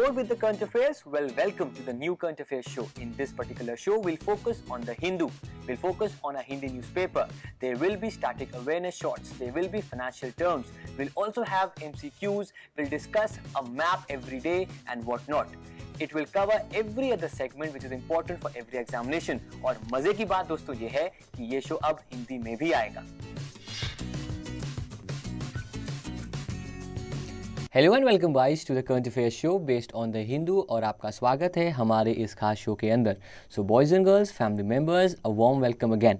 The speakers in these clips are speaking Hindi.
bored with the current affairs? Well, welcome to the new current affairs show. In this particular show, we'll focus on the Hindu. We'll focus on a Hindi newspaper. There will be static awareness shots. There will be financial terms. We'll also have MCQs. We'll discuss a map every day and whatnot. It will cover every other segment which is important for every examination. Or, मजे की बात दोस्तों ये है कि ये शो अब हिंदी में भी आएगा hello and welcome boys to the current affair show based on the Hindu और आपका स्वागत है हमारे इस खास शो के अंदर so boys and girls family members a warm welcome again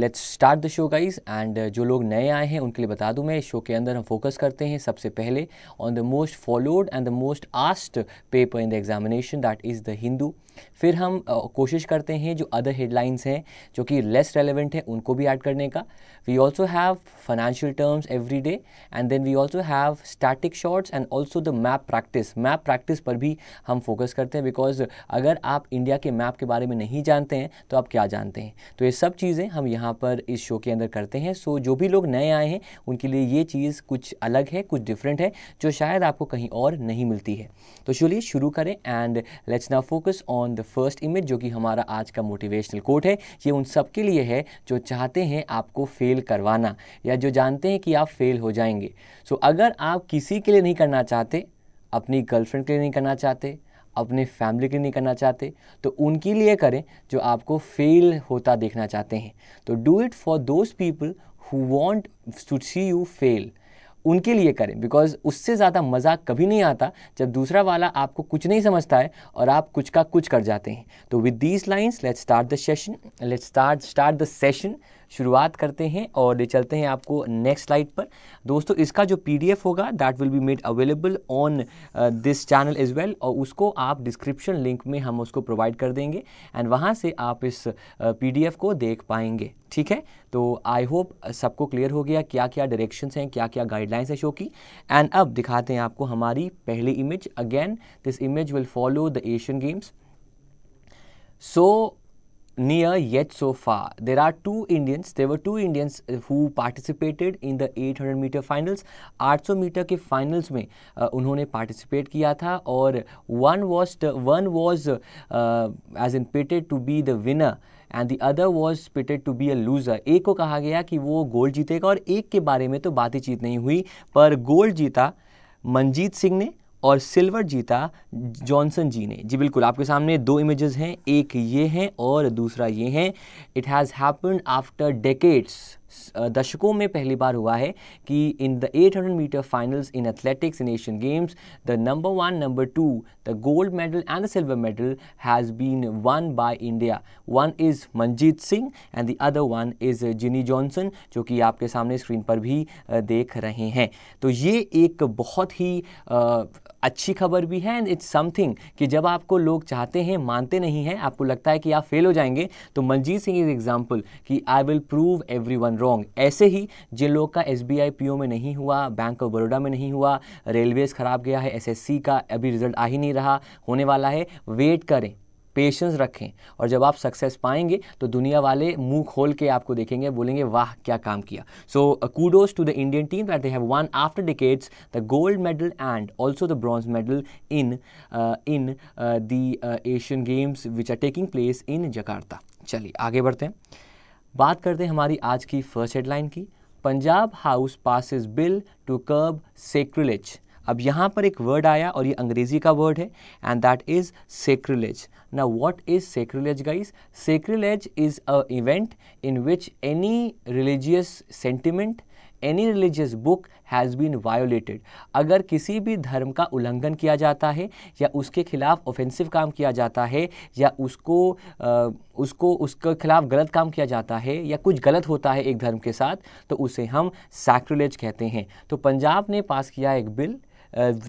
let's start the show guys and जो लोग नए आए हैं उनके लिए बता दूं मैं इस शो के अंदर हम फोकस करते हैं सबसे पहले on the most followed and the most asked paper in the examination that is the Hindu फिर हम कोशिश करते हैं जो अदर हेडलाइंस हैं जो कि लेस रेलिवेंट हैं उनको भी ऐड करने का we also have financial terms every day and then we also have static shots and also the map practice map practice पर भी हम फोकस करते हैं बिकॉज अगर आप इंडिया के मैप के बारे में नहीं जानते हैं तो आप क्या जानते हैं तो ये सब चीज़ें हम यहाँ पर इस शो के अंदर करते हैं सो so, जो भी लोग नए आए हैं उनके लिए ये चीज़ कुछ अलग है कुछ डिफरेंट है जो शायद आपको कहीं और नहीं मिलती है तो चलिए शुरू करें एंड लेट्स ना focus on on the first image जो कि हमारा आज का मोटिवेशनल कोट है ये उन सब के लिए है जो चाहते हैं आपको फेल करवाना या जो जानते हैं कि आप फेल हो जाएंगे सो so, अगर आप किसी के लिए नहीं करना चाहते अपनी गर्लफ्रेंड के लिए नहीं करना चाहते अपने फैमिली के लिए नहीं करना चाहते तो उनके लिए करें जो आपको फेल होता देखना चाहते हैं तो do it for those people who want to see you fail उनके लिए करें बिकॉज उससे ज़्यादा मजा कभी नहीं आता जब दूसरा वाला आपको कुछ नहीं समझता है और आप कुछ का कुछ कर जाते हैं तो with these lines let's start the session let start start the session शुरुआत करते हैं और चलते हैं आपको नेक्स्ट स्लाइड पर दोस्तों इसका जो पीडीएफ होगा that will be made available on this channel as well और उसको आप डिस्क्रिप्शन लिंक में हम उसको प्रोवाइड कर देंगे एंड वहाँ से आप इस पी uh, को देख पाएंगे ठीक है तो आई होप सबको क्लियर हो गया क्या क्या डायरेक्शंस हैं क्या क्या गाइडलाइंस हैं शो की एंड अब दिखाते हैं आपको हमारी पहली image again this image will follow the Asian games so near yet so far. There are two Indians, there were two Indians who participated in the 800 meter finals. 800 meter ke finals mein uh, unhone participate kiya tha aur one was one was uh, as in pitted to be the winner. And the other was pitted to be a loser एक को कहा गया कि वो गोल्ड जीतेगा और एक के बारे में तो बातचीत नहीं हुई पर गोल्ड जीता मनजीत सिंह ने और सिल्वर जीता जॉनसन जी ने जी बिल्कुल आपके सामने दो इमेजेस हैं एक ये हैं और दूसरा ये हैं it has happen after decades दशकों में पहली बार हुआ है कि in the 800 metre finals in athletics in Asian games the number one number two the gold medal and the silver medal has been won by India one is Manjeet Singh and the other one is जिनी जॉनसन जो कि आपके सामने स्क्रीन पर भी देख रहे हैं तो ये एक बहुत ही अच्छी खबर भी है एंड इट्स समथिंग कि जब आपको लोग चाहते हैं मानते नहीं हैं आपको लगता है कि आप फेल हो जाएंगे तो मनजीत सिंह इज एग्जाम्पल कि I will prove everyone wrong ऐसे ही जिन लोग का S B I P O में नहीं हुआ बैंक ऑफ बड़ौदा में नहीं हुआ रेलवेज खराब गया है एस एस सी का अभी रिजल्ट आ ही नहीं रहा होने वाला है वेट करें पेशेंस रखें और जब आप सक्सेस पाएंगे तो दुनिया वाले मुंह खोल के आपको देखेंगे बोलेंगे वाह क्या काम किया so kudos to the Indian team that they have won after decades the gold medal and also the bronze medal in in the Asian games which are taking place in Jakarta चलिए आगे बढ़ते हैं बात करते हैं हमारी आज की फर्स्ट हेडलाइन की Punjab house passes bill to curb sacrilege अब यहाँ पर एक वर्ड आया और ये अंग्रेजी का वर्ड है एंड दैट इज सेक्रिलेज ना what is sacrilege guys sacrilege is a event in which any religious sentiment any religious book has been violated अगर किसी भी धर्म का उल्लंघन किया जाता है या उसके खिलाफ ऑफेंसिव काम किया जाता है या उसको आ, उसको उसके खिलाफ गलत काम किया जाता है या कुछ गलत होता है एक धर्म के साथ तो उसे हम सैक्रिलेज कहते हैं तो पंजाब ने पास किया एक बिल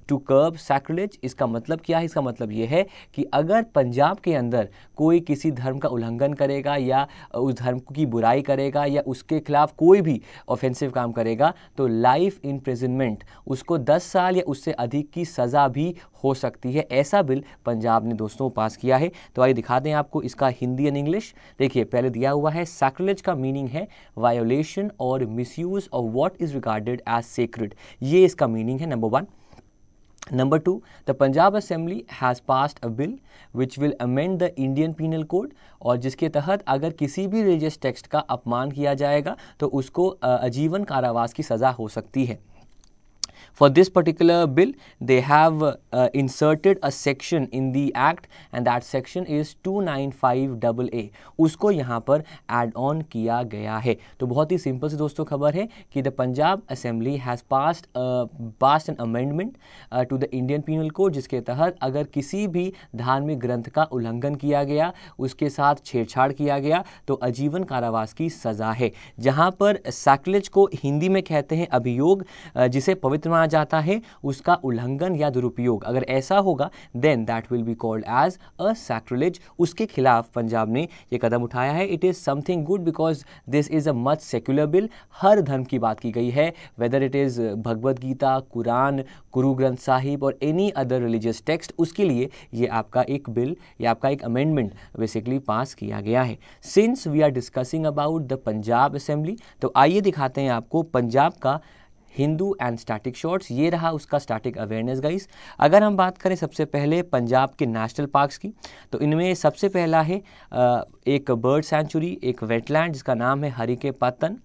टू कर्ब सैक्रिलेज इसका मतलब क्या है इसका मतलब ये है कि अगर पंजाब के अंदर कोई किसी धर्म का उल्लंघन करेगा या उस धर्म की बुराई करेगा या उसके खिलाफ कोई भी ऑफेंसिव काम करेगा तो लाइफ प्रेजेंटमेंट उसको 10 साल या उससे अधिक की सज़ा भी हो सकती है ऐसा बिल पंजाब ने दोस्तों पास किया है तो आइए दिखा दें आपको इसका हिंदी एंड इंग्लिश देखिए पहले दिया हुआ है सैक्रिलेज का मीनिंग है वायोलेशन और misuse of what is regarded as sacred ये इसका मीनिंग है number one Number two, the Punjab Assembly has passed a bill which will amend the Indian Penal Code और जिसके तहत अगर किसी भी रिलीजियस टेक्स्ट का अपमान किया जाएगा तो उसको आजीवन कारावास की सज़ा हो सकती है For this particular bill, they have uh, inserted a section in the act and that section is 295AA. उसको यहाँ पर add on किया गया है तो बहुत ही सिंपल से दोस्तों खबर है कि the Punjab assembly has passed passed an amendment to the Indian penal code जिसके तहत अगर किसी भी धार्मिक ग्रंथ का उल्लंघन किया गया उसके साथ छेड़छाड़ किया गया तो आजीवन कारावास की सज़ा है जहाँ पर सैकलेज को हिंदी में कहते हैं अभियोग uh, जिसे पवित्र कहा जाता है उसका उल्लंघन या दुरुपयोग अगर ऐसा होगा then that will be called as a sacrilege उसके खिलाफ पंजाब ने ये कदम उठाया है it is something good because this is a much secular bill हर धर्म की बात की गई है whether it is Bhagavad Gita Quran Guru Granth Sahib और एनी अदर रिलीजियस टेक्स्ट उसके लिए ये आपका एक बिल या आपका एक अमेंडमेंट बेसिकली पास किया गया है since we are discussing about the Punjab assembly तो आइए दिखाते हैं आपको पंजाब का हिंदू एंड स्टैटिक शॉर्ट्स ये रहा उसका स्टैटिक अवेयरनेस गाइस अगर हम बात करें सबसे पहले पंजाब के नेशनल पार्क्स की तो इनमें सबसे पहला है एक बर्ड सेंचुरी एक वेटलैंड जिसका नाम है Harike Pattan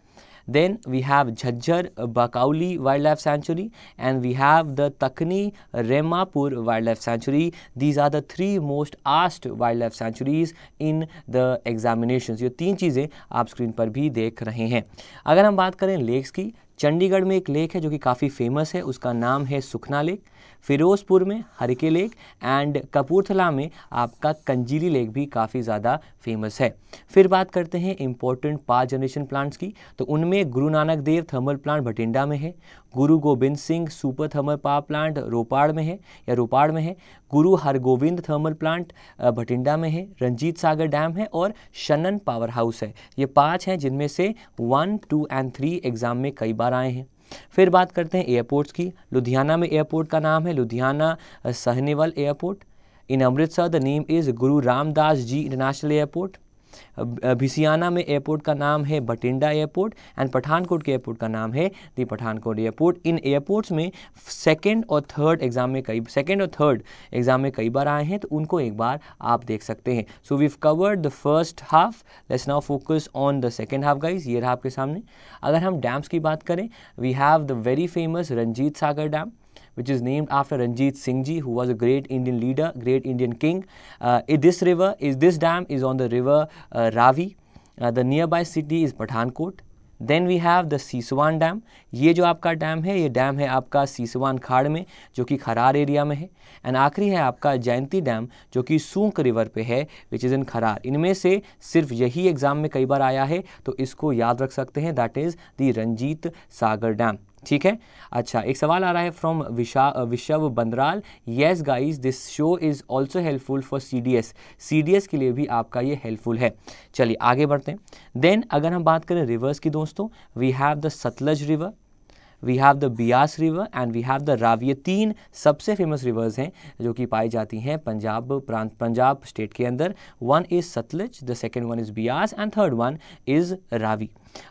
then we have Jhajjar Bachauli wildlife sanctuary and we have the Takhni Rehmapur wildlife sanctuary these are the three most asked wildlife sanctuaries in the examination ये तीन चीज़ें आप स्क्रीन पर भी देख रहे हैं अगर हम बात करें लेक्स की चंडीगढ़ में एक लेक है जो कि काफ़ी फेमस है उसका नाम है सुखना लेक फिरोजपुर में हरके लेक एंड कपूरथला में आपका कंजीरी लेक भी काफ़ी ज़्यादा फेमस है फिर बात करते हैं इंपॉर्टेंट पाँच जनरेशन प्लांट्स की तो उनमें गुरु नानक देव थर्मल प्लांट भटिंडा में है Guru Gobind Singh super thermal power plant Ropar में है या रोपाड़ में है गुरु हरगोविंद थर्मल प्लांट भटिंडा में है रंजीत सागर डैम है और शनन पावर हाउस है ये पाँच हैं जिनमें से one two and three exam में कई बार आए हैं फिर बात करते हैं एयरपोर्ट्स की लुधियाना में एयरपोर्ट का नाम है Ludhiana Sahnewal airport in Amritsar the name is Guru Ramdas ji international airport Bhisiana में एयरपोर्ट का नाम है बटिंडा एयरपोर्ट एंड पठानकोट के एयरपोर्ट का नाम है दी पठानकोट एयरपोर्ट इन एयरपोर्ट्स में सेकेंड और थर्ड एग्जाम में कई सेकेंड और थर्ड एग्जाम में कई बार आए हैं तो उनको एक बार आप देख सकते हैं so we covered the first half let's now focus on the second half guys ये रहा आपके सामने अगर हम डैम्स की बात करें we have the very famous Ranjit Sagar dam which is named after Ranjit Singh Ji, who was a great Indian leader, great Indian king. Uh, this river is this dam is on the river uh, Ravi. Uh, the nearby city is Pathankot. Then we have the Siswan dam ये जो आपका डैम है ये डैम है आपका सीसवान खाड़ में जो कि खरार एरिया में है एंड आखिरी है आपका जयंती डैम जो कि सूंक रिवर पे है विच इज़ इन खरार इनमें से सिर्फ यही एग्ज़ाम में कई बार आया है तो इसको याद रख सकते हैं that is the Ranjit Sagar dam ठीक है अच्छा एक सवाल आ रहा है फ्रॉम विशा Vishav Bandral yes guys this show is also helpful for C D S C D S के लिए भी आपका ये हेल्पफुल है चलिए आगे बढ़ते हैं देन अगर हम बात करें रिवर्स की दोस्तों we have the Sutlej river we have the Beas river and we have the Ravi ये तीन सबसे फेमस रिवर्स हैं जो कि पाई जाती हैं पंजाब प्रांत पंजाब स्टेट के अंदर one is Sutlej the second one is Beas and third one is Ravi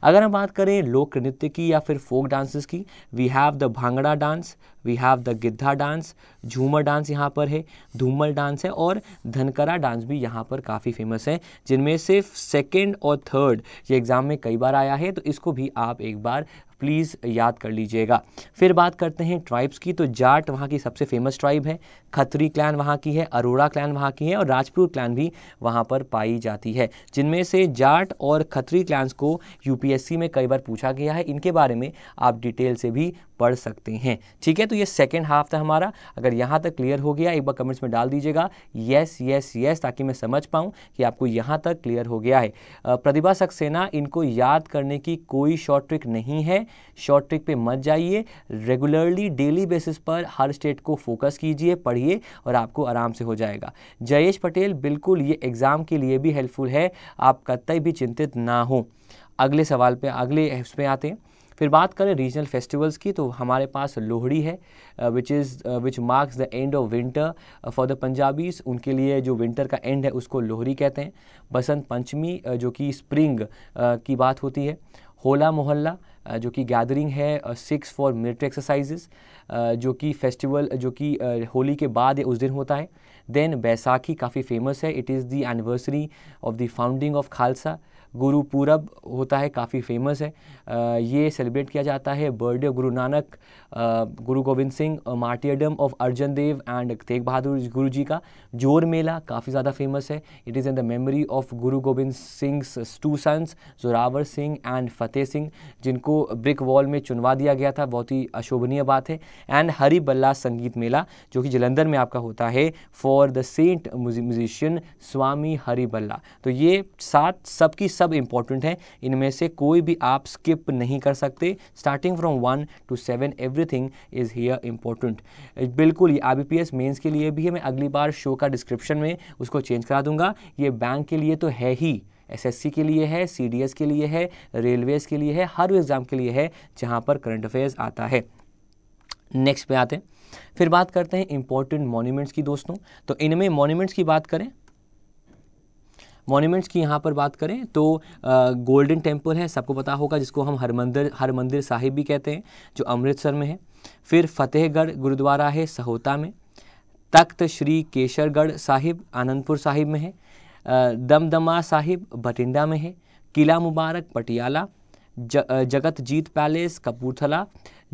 अगर हम बात करें लोक नृत्य की या फिर फोक डांसेस की we have the bhangra dance we have the giddha dance jhumar dance यहाँ पर है धूमल डांस है और धनकरा डांस भी यहाँ पर काफ़ी फेमस है जिनमें से सेकेंड और थर्ड ये एग्ज़ाम में कई बार आया है तो इसको भी आप एक बार प्लीज़ याद कर लीजिएगा फिर बात करते हैं ट्राइब्स की तो जाट वहाँ की सबसे फेमस ट्राइब है खत्री क्लैन वहाँ की है अरोड़ा क्लैन वहाँ की है और राजपूत क्लैन भी वहाँ पर पाई जाती है जिनमें से जाट और खत्री क्लैंस को यूपीएससी में कई बार पूछा गया है इनके बारे में आप डिटेल से भी पढ़ सकते हैं ठीक है तो ये सेकेंड हाफ था हमारा अगर यहाँ तक क्लियर हो गया एक बार कमेंट्स में डाल दीजिएगा येस येस येस ताकि मैं समझ पाऊँ कि आपको यहाँ तक क्लियर हो गया है प्रतिभा सक्सेना इनको याद करने की कोई शॉर्ट ट्रिक नहीं है शॉर्ट ट्रिक पे मत जाइए रेगुलरली डेली बेसिस पर हर स्टेट को फोकस कीजिए पढ़िए और आपको आराम से हो जाएगा जयेश पटेल बिल्कुल ये एग्ज़ाम के लिए भी हेल्पफुल है आप कतई भी चिंतित ना हो अगले सवाल पे अगले इसमें आते हैं फिर बात करें रीजनल फेस्टिवल्स की तो हमारे पास लोहड़ी है which is which marks the end of winter for the Punjabis उनके लिए जो विंटर का एंड है उसको लोहड़ी कहते हैं बसंत पंचमी uh, जो कि स्प्रिंग uh, की बात होती है होला मोहल्ला uh, जो कि गैदरिंग है सिक्स फॉर मिलिट्री एक्सरसाइज़ जो कि फेस्टिवल जो कि होली के बाद उस दिन होता है देन बैसाखी काफ़ी फेमस है it is the anniversary of the founding of Khalsa Gurpurab होता है काफ़ी फेमस है ये सेलिब्रेट किया जाता है birthday Guru Nanak Guru Gobind Singh martyrdom of Arjan Dev and Tegh Bahadur Guru ji का जोर मेला काफ़ी ज़्यादा फेमस है it is in the memory of Guru Gobind Singh two sons Zorawar Singh and Fateh Singh जिनको ब्रिक वॉल में चुनवा दिया गया था बहुत ही अशोभनीय बात है एंड हरी बल्ला संगीत मेला जो कि जलंधर में आपका होता है for the saint musician Swami Hari Ballabh तो ये सात सबकी सब सब इंपॉर्टेंट है इनमें से कोई भी आप स्किप नहीं कर सकते starting from one to seven everything is here important बिल्कुल ये आर बी के लिए भी है मैं अगली बार शो का डिस्क्रिप्शन में उसको चेंज करा दूंगा ये बैंक के लिए तो है ही एसएससी के लिए है सीडीएस के लिए है रेलवेज़ के लिए है हर एग्ज़ाम के लिए है जहाँ पर करंट अफेयर्स आता है नेक्स्ट पे आते हैं फिर बात करते हैं इंपॉर्टेंट मॉन्यूमेंट्स की दोस्तों तो इनमें मॉन्यूमेंट्स की बात करें मॉन्यूमेंट्स की यहाँ पर बात करें तो गोल्डन टेम्पल है सबको पता होगा जिसको हम हरमंदिर हरमंदिर साहिब भी कहते हैं जो अमृतसर में है फिर फतेहगढ़ गुरुद्वारा है सहोता में तख्त श्री केशरगढ़ साहिब आनंदपुर साहिब में है दमदमा साहिब बठिंडा में है किला मुबारक पटियाला ज, Jagatjit palace Kapurthala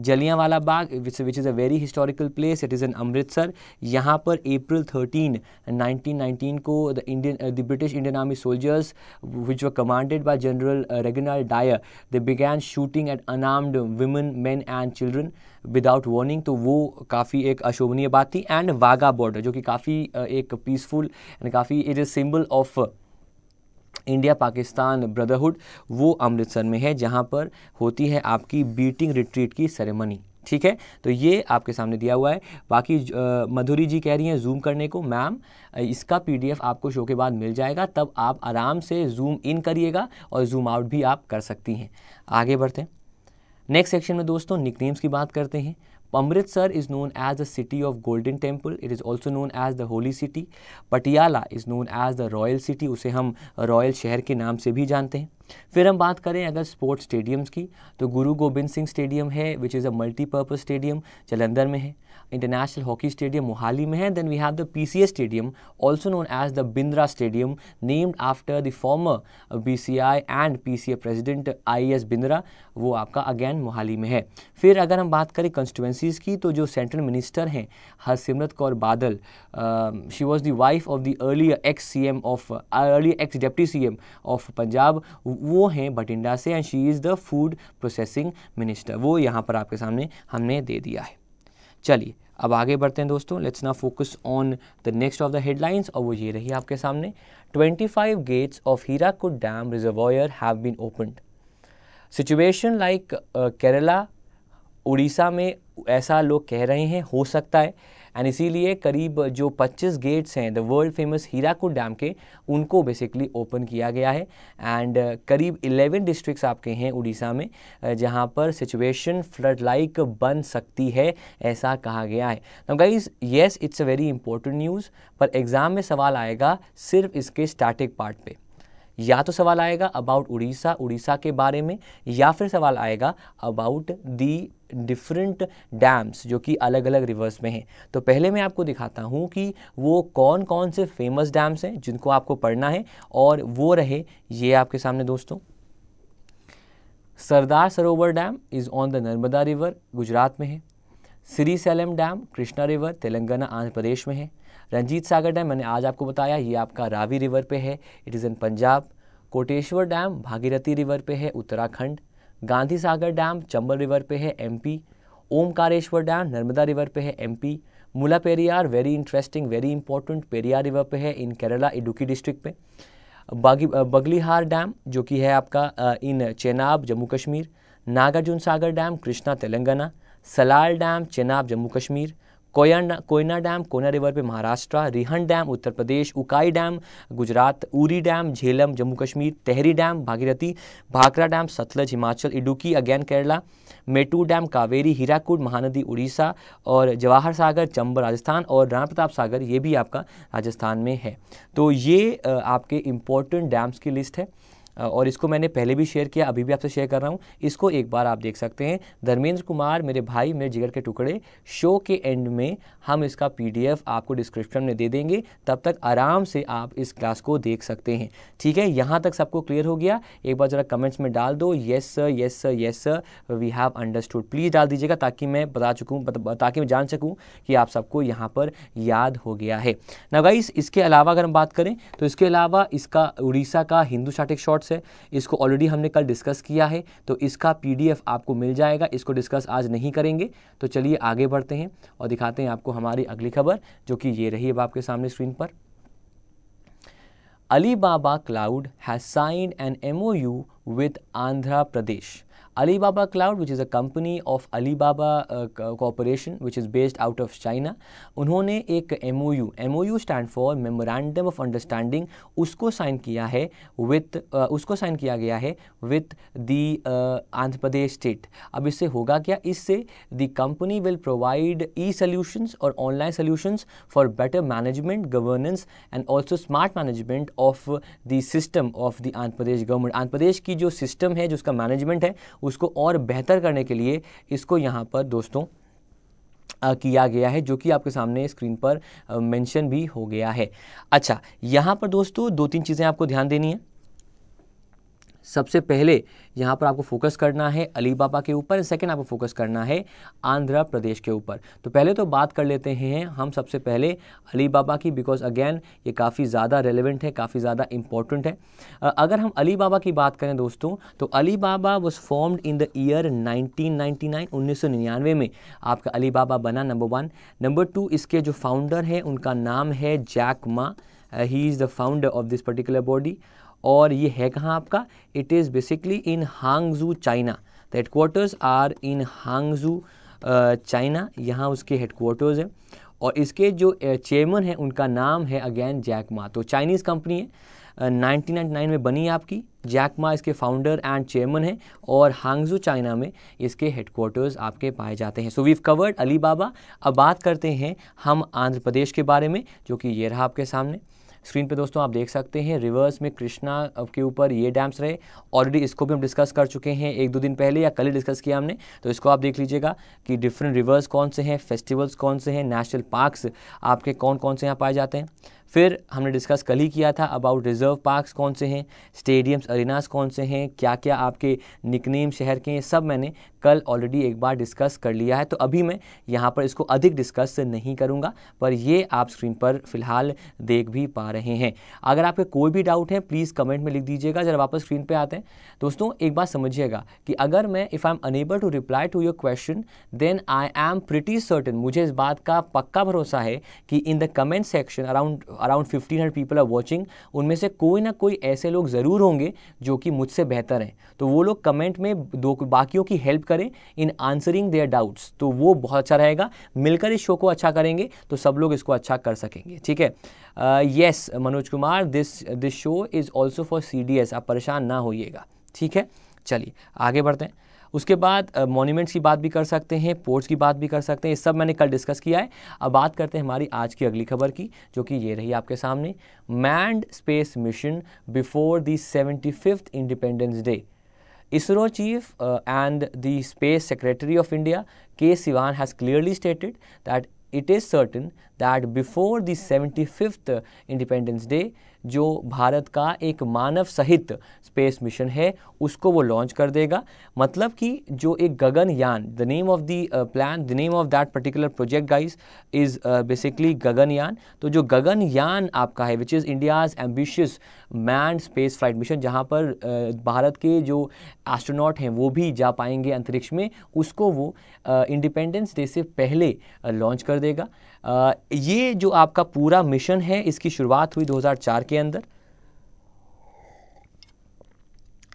Jallianwala Bagh which is a very historical place it is in Amritsar यहाँ पर अप्रैल 13 1919 को the Indian the British Indian army soldiers which were commanded by general Reginald Dyer they began shooting at unarmed women men and children without warning तो वो काफ़ी एक अशोभनीय बात थी एंड वाघा बॉर्डर जो कि काफ़ी uh, एक पीसफुल एंड काफ़ी it is symbol of India Pakistan brotherhood वो अमृतसर में है जहाँ पर होती है आपकी बीटिंग रिट्रीट की सेरेमनी ठीक है तो ये आपके सामने दिया हुआ है बाकी मधुरी जी कह रही हैं जूम करने को मैम इसका पीडीएफ आपको शो के बाद मिल जाएगा तब आप आराम से जूम इन करिएगा और जूम आउट भी आप कर सकती हैं आगे बढ़ते हैं नेक्स्ट सेक्शन में दोस्तों निकनेम्स की बात करते हैं Amritsar is known as the city of golden temple. It is also known as the holy city. Patiala is known as the royal city. उसे हम royal शहर के नाम से भी जानते हैं फिर हम बात करें अगर स्पोर्ट्स स्टेडियम्स की तो गुरु गोबिंद सिंह स्टेडियम है which is a multipurpose stadium Jalandhar में है we have the P C hai. Stadium also known as the Bindra stadium named after the former B C I and P C A president I S Bindra वो आपका अगेन मोहाली में है फिर अगर हम बात करें कंस्टिट्यूंसीज़ की तो जो सेंट्रल मिनिस्टर हैं Harsimrat Kaur Badal she was the wife of the early ex C M of early ex deputy C M of Punjab वो हैं बठिंडा से and she is the food processing minister वो यहाँ पर आपके सामने हमने दे दिया है चलिए अब आगे बढ़ते हैं दोस्तों लेट्स ना focus on the next of the headlines और वो ये रही आपके सामने 25 gates of Hirakud dam reservoir have been opened situation like Kerala Orissa में ऐसा लोग कह रहे हैं हो सकता है एंड इसीलिए करीब जो 25 गेट्स हैं the world famous Hirakud dam के उनको बेसिकली ओपन किया गया है एंड uh, करीब 11 डिस्ट्रिक्ट्स आपके हैं उड़ीसा में uh, जहाँ पर सिचुएशन फ्लड लाइक बन सकती है ऐसा कहा गया है तो guys yes it's a very important news पर एग्ज़ाम में सवाल आएगा सिर्फ इसके स्टैटिक पार्ट पे या तो सवाल आएगा अबाउट उड़ीसा उड़ीसा के बारे में या फिर सवाल आएगा अबाउट दी डिफरेंट डैम्स जो कि अलग अलग रिवर्स में हैं तो पहले मैं आपको दिखाता हूँ कि वो कौन कौन से फेमस डैम्स हैं जिनको आपको पढ़ना है और वो रहे ये आपके सामने दोस्तों Sardar Sarovar dam is on the Narmada river Gujarat में है Srisailam dam Krishna river Telangana Andhra Pradesh में है रंजीत सागर डैम मैंने आज आपको बताया ये आपका रावी रिवर पे है it is in Punjab Koteshwar dam Bhagirathi river पे है उत्तराखंड गांधी सागर डैम चंबल रिवर पे है MP Omkareshwar dam Narmada river पे है MP Mullaperiyar very interesting very important Periyar river पे है इन केरला इडुकी डिस्ट्रिक्ट पे बागी बगलीहार डैम जो कि है आपका इन Chenab Jammu Kashmir Nagarjuna Sagar dam Krishna Telangana Salal dam Chenab Jammu Kashmir Koyna Koyna dam Koyna river पे Maharashtra Rihand dam Uttar Pradesh Ukai dam Gujarat Uri dam Jhelum Jammu Kashmir Tehri dam Bhagirathi Bhakra dam Sutlej Himachal Idukki again Kerala Mettur dam Kaveri Hirakud Mahanadi Orissa और जवाहर सागर चंबल राजस्थान और राणा प्रताप सागर ये भी आपका राजस्थान में है तो ये आपके इम्पोर्टेंट डैम्स की लिस्ट है और इसको मैंने पहले भी शेयर किया अभी भी आपसे शेयर कर रहा हूँ इसको एक बार आप देख सकते हैं धर्मेंद्र कुमार मेरे भाई मेरे जिगर के टुकड़े शो के एंड में हम इसका पीडीएफ आपको डिस्क्रिप्शन में दे देंगे तब तक आराम से आप इस क्लास को देख सकते हैं ठीक है यहाँ तक सबको क्लियर हो गया एक बार ज़रा कमेंट्स में डाल दो yes sir yes sir yes sir we have understood please डाल दीजिएगा ताकि मैं बता चुकूँ ताकि मैं जान सकूँ कि आप सबको यहाँ पर याद हो गया है नवाइस इसके अलावा अगर हम बात करें तो इसके अलावा इसका उड़ीसा का हिंदू शाटिक शॉर्ट्स कोर्स है इसको ऑलरेडी हमने कल डिस्कस किया है तो इसका पी आपको मिल जाएगा इसको डिस्कस आज नहीं करेंगे तो चलिए आगे बढ़ते हैं और दिखाते हैं आपको हमारी अगली खबर जो कि ये रही अब आपके सामने स्क्रीन पर Alibaba Cloud has signed an MOU with Andhra Pradesh Alibaba Cloud, which is a company of Alibaba uh, Corporation, which is based out of China, उन्होंने एक M O U M O U stand for memorandum of understanding उसको साइन किया है विथ uh, उसको साइन किया गया है with the Andhra Pradesh state अब इससे होगा क्या इससे the company will provide e solutions और online solutions for better management governance and also smart management of the system of the Andhra Pradesh government Andhra Pradesh की जो सिस्टम है जो उसका मैनेजमेंट है उसको और बेहतर करने के लिए इसको यहाँ पर दोस्तों किया गया है जो कि आपके सामने स्क्रीन पर मेंशन भी हो गया है अच्छा यहाँ पर दोस्तों दो तीन चीज़ें आपको ध्यान देनी है सबसे पहले यहाँ पर आपको फोकस करना है अली बाबा के ऊपर सेकंड आपको फोकस करना है आंध्र प्रदेश के ऊपर तो पहले तो बात कर लेते हैं हम सबसे पहले अली बाबा की बिकॉज अगेन ये काफ़ी ज़्यादा रेलिवेंट है काफ़ी ज़्यादा इंपॉर्टेंट है अगर हम अली बाबा की बात करें दोस्तों तो Alibaba was formed in the year nineteen 1999 में आपका अली बाबा बना नंबर वन नंबर टू इसके जो फाउंडर हैं उनका नाम है Jack Ma he is the founder of this particular body और ये है कहाँ आपका it is basically in Hangzhou China the headquarters are in Hangzhou China यहाँ उसके हेडकोर्टर्स हैं और इसके जो चेयरमैन uh, हैं उनका नाम है अगेन जैक मा तो चाइनीज़ कंपनी है 1999 uh, में बनी आपकी जैक मा इसके फाउंडर एंड चेयरमैन हैं और हांगजू चाइना में इसके हेडकोर्टर्स आपके पाए जाते हैं so we've covered Alibaba अब बात करते हैं हम आंध्र प्रदेश के बारे में जो कि ये रहा आपके सामने स्क्रीन पे दोस्तों आप देख सकते हैं रिवर्स में कृष्णा के ऊपर ये डैम्स रहे ऑलरेडी इसको भी हम डिस्कस कर चुके हैं एक दो दिन पहले या कल ही डिस्कस किया हमने तो इसको आप देख लीजिएगा कि डिफरेंट रिवर्स कौन से हैं फेस्टिवल्स कौन से हैं नेशनल पार्क्स आपके कौन कौन से यहाँ पाए जाते हैं फिर हमने डिस्कस कल ही किया था अबाउट रिजर्व पार्क्स कौन से हैं स्टेडियम्स अरिनास कौन से हैं क्या क्या आपके निकनेम शहर के हैं सब मैंने कल ऑलरेडी एक बार डिस्कस कर लिया है तो अभी मैं यहाँ पर इसको अधिक डिस्कस नहीं करूँगा पर ये आप स्क्रीन पर फिलहाल देख भी पा रहे हैं अगर आपके कोई भी डाउट है प्लीज़ कमेंट में लिख दीजिएगा जरा वापस स्क्रीन पर आते हैं दोस्तों एक बात समझिएगा कि अगर मैं if I am unable to reply to your question then I am pretty certain मुझे इस बात का पक्का भरोसा है कि in the comment section around around fifteen hundred people are watching उनमें से कोई ना कोई ऐसे लोग ज़रूर होंगे जो कि मुझसे बेहतर हैं तो वो लोग कमेंट में दो बाकियों की हेल्प करें इन आंसरिंग देयर डाउट्स तो वो बहुत अच्छा रहेगा मिलकर इस शो को अच्छा करेंगे तो सब लोग इसको अच्छा कर सकेंगे ठीक है yes Manoj Kumar this this show is also for see आप परेशान ना होइएगा ठीक है चलिए आगे बढ़ते हैं उसके बाद मोन्यूमेंट्स की बात भी कर सकते हैं पोर्ट्स की बात भी कर सकते हैं ये सब मैंने कल डिस्कस किया है अब बात करते हैं हमारी आज की अगली खबर की जो कि ये रही आपके सामने manned space mission before the seventy fifth independence day ISRO chief and the space secretary of India K Sivan has clearly stated that it is certain that before the seventy independence day जो भारत का एक मानव सहित स्पेस मिशन है उसको वो लॉन्च कर देगा मतलब कि जो एक Gaganyaan the name of the plan the name of that particular project guys is basically Gaganyaan तो जो गगनयान आपका है which is India's ambitious man space flight mission जहाँ पर uh, भारत के जो एस्ट्रोनॉट हैं वो भी जा पाएंगे अंतरिक्ष में उसको वो इंडिपेंडेंस uh, डे से पहले लॉन्च uh, कर देगा ये जो आपका पूरा मिशन है इसकी शुरुआत हुई 2004 के अंदर